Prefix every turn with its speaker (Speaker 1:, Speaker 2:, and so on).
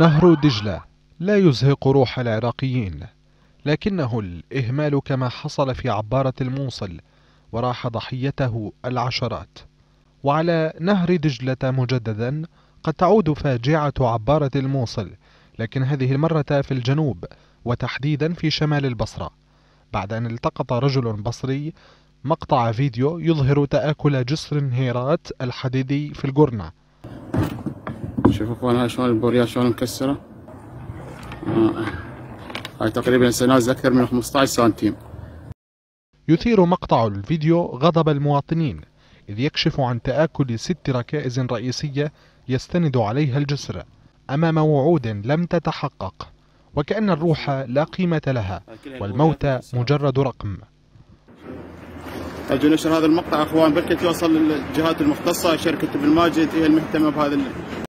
Speaker 1: نهر دجلة لا يزهق روح العراقيين لكنه الإهمال كما حصل في عبارة الموصل وراح ضحيته العشرات وعلى نهر دجلة مجددا قد تعود فاجعة عبارة الموصل لكن هذه المرة في الجنوب وتحديدا في شمال البصرة بعد أن التقط رجل بصري مقطع فيديو يظهر تآكل جسر هيرات الحديدي في الجرنة
Speaker 2: شوف اخوانها شلون البوريات شلون مكسره آه. هاي تقريبا سنازل اكثر من 15 سنتيم
Speaker 1: يثير مقطع الفيديو غضب المواطنين إذ يكشف عن تآكل ست ركائز رئيسية يستند عليها الجسر أمام وعود لم تتحقق وكأن الروح لا قيمة لها والموت مجرد رقم
Speaker 3: أرجو نشر هذا المقطع أخوان بركة يوصل للجهات المختصة شركة ابن ماجد هي المهتمة بهذا